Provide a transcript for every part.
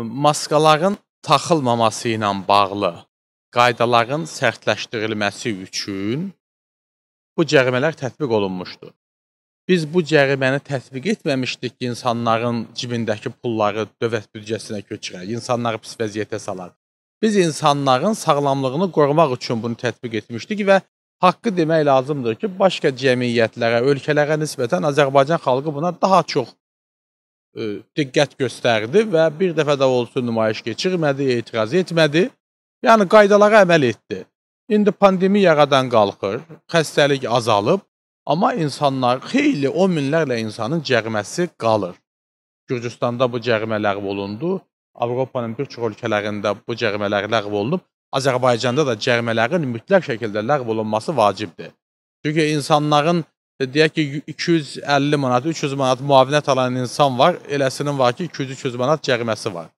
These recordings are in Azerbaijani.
Maskaların taxılmaması ilə bağlı qaydaların sərtləşdirilməsi üçün bu cərimələr tətbiq olunmuşdu. Biz bu cəriməni tətbiq etməmişdik ki, insanların cibindəki pulları dövlət büdcəsinə köçürək, insanları pis vəziyyətə salaq. Biz insanların sağlamlığını qorumaq üçün bunu tətbiq etmişdik və haqqı demək lazımdır ki, başqa cəmiyyətlərə, ölkələrə nisbətən Azərbaycan xalqı buna daha çox E, diqqət göstərdi və bir dəfə də olsun nümayiş keçirmədi, etiraz etmədi. Yəni qaydalara əməl etdi. İndi pandemiya yaradan qalxır, xəstəlik azalıb, amma insanlar xeyli 10 minlərlə insanın cəriməsi qalır. Gürcüstanda bu cərimə ləğv olundu. Avropanın bir çox ölkələrində bu cərimələr ləğv olunub. Azərbaycanda da cərimələrin mütləq şəkildə ləğv olunması vacibdir. Çünki insanların E, deyək ki, 250 manat, 300 manat müavinət alan insan var, eləsinin var ki, 200-300 manat cəriməsi var.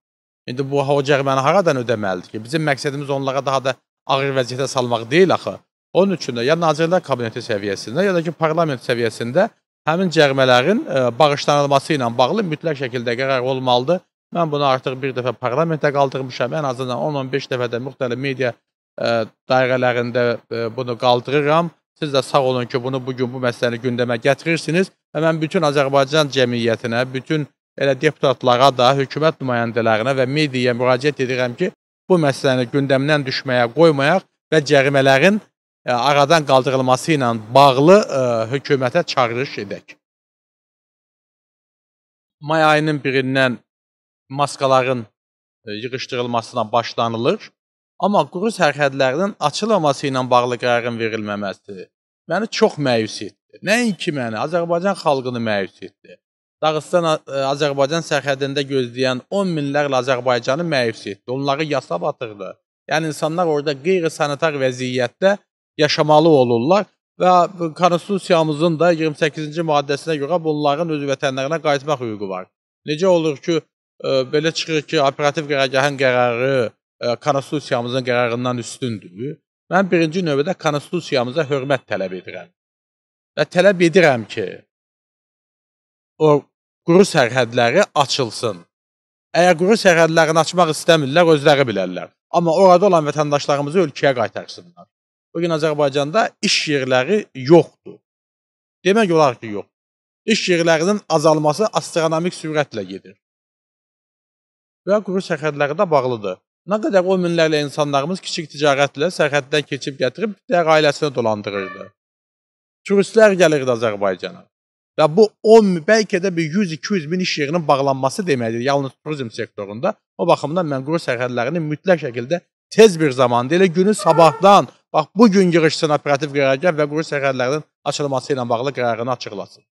İndi bu o cəriməni haradan ödəməlidir ki? Bizim məqsədimiz onlara daha da ağır vəziyyətə salmaq deyil axı. Onun üçün də ya Nazirlər Kabineti səviyyəsində, ya da ki, parlament səviyyəsində həmin cərimələrin e, bağışlanılması ilə bağlı mütləq şəkildə qərar olmalıdır. Mən bunu artıq bir dəfə parlamentdə qaldırmışam, ən azından 10-15 dəfə də müxtəlif media e, dairələrində bunu qaldırıram Siz də sağ olun ki, bunu bu gün bu məsələni gündəmə gətirirsiniz və mən bütün Azərbaycan cəmiyyətinə, bütün elə deputatlara da, hökumət nümayəndələrinə və mediaya müraciət edirəm ki, bu məsələni gündəmdən düşməyə qoymayaq və cərimələrin e, aradan qaldırılması ilə bağlı ə, e, hökumətə çağırış edək. May ayının birindən maskaların e, yığışdırılmasına başlanılır. Amma quru sərhədlərinin açılmaması ilə bağlı qərarın verilməməsi məni çox məyus etdi. Nəinki məni, Azərbaycan xalqını məyus etdi. Dağıstan e, Azərbaycan sərhədində gözləyən 10 minlərlə Azərbaycanı məyus etdi. Onları yasa batırdı. Yəni insanlar orada qeyri-sanitar vəziyyətdə yaşamalı olurlar və konstitusiyamızın da 28-ci maddəsinə görə bunların öz vətənlərinə qayıtmaq hüququ var. Necə olur ki, e, belə çıxır ki, operativ qərargahın qərarı konstitusiyamızın qərarından üstündür. Mən birinci növbədə konstitusiyamıza hörmət tələb edirəm. Və tələb edirəm ki, o quru sərhədləri açılsın. Əgər quru sərhədlərini açmaq istəmirlər, özləri bilərlər. Amma orada olan vətəndaşlarımızı ölkəyə qaytarsınlar. Bu gün Azərbaycanda iş yerləri yoxdur. Demək olar ki, yox. İş yerlərinin azalması astronomik sürətlə gedir. Və quru sərhədləri də bağlıdır. Nə qədər o minlərlə insanlarımız kiçik ticarətlə sərhəddən keçib gətirib digər ailəsini dolandırırdı. Turistlər gəlirdi Azərbaycana. Və bu 10 bəlkə də bir 100-200 min iş yerinin bağlanması deməkdir. Yalnız turizm sektorunda. O baxımdan mən quru sərhədlərini mütləq şəkildə tez bir zamanda elə günü sabahdan bax bu gün yığışsın operativ qərargah və quru sərhədlərinin açılması ilə bağlı qərarını açıqlasın.